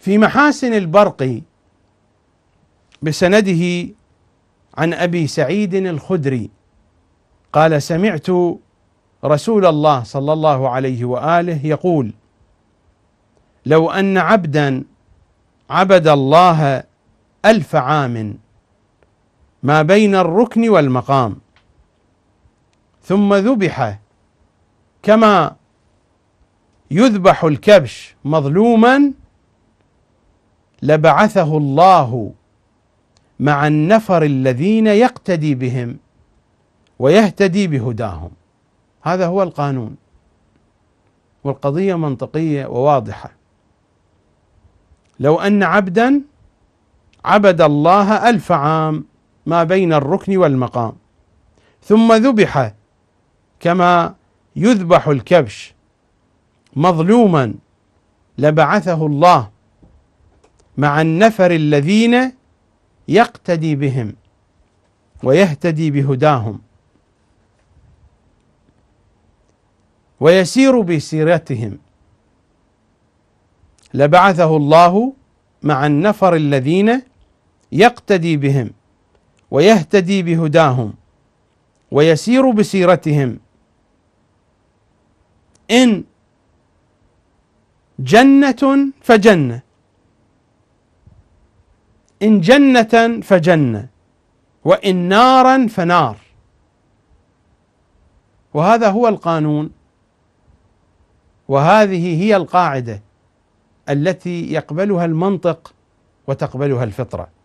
في محاسن البرقي بسنده عن ابي سعيد الخدري قال سمعت رسول الله صلى الله عليه واله يقول لو ان عبدا عبد الله الف عام ما بين الركن والمقام ثم ذبح كما يذبح الكبش مظلوما لبعثه الله مع النفر الذين يقتدي بهم ويهتدي بهداهم هذا هو القانون والقضيه منطقيه وواضحه لو ان عبدا عبد الله الف عام ما بين الركن والمقام ثم ذبح كما يذبح الكبش مظلوما لبعثه الله مع النفر الذين يقتدي بهم ويهتدي بهداهم ويسير بسيرتهم لبعثه الله مع النفر الذين يقتدي بهم ويهتدي بهداهم ويسير بسيرتهم ان جنه فجنه إن جنة فجنة وإن نارا فنار وهذا هو القانون وهذه هي القاعدة التي يقبلها المنطق وتقبلها الفطره